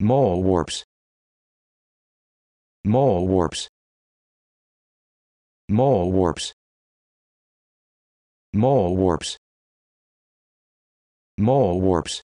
Mole warps. Mole warps. Mole warps. Mole warps. Mole warps.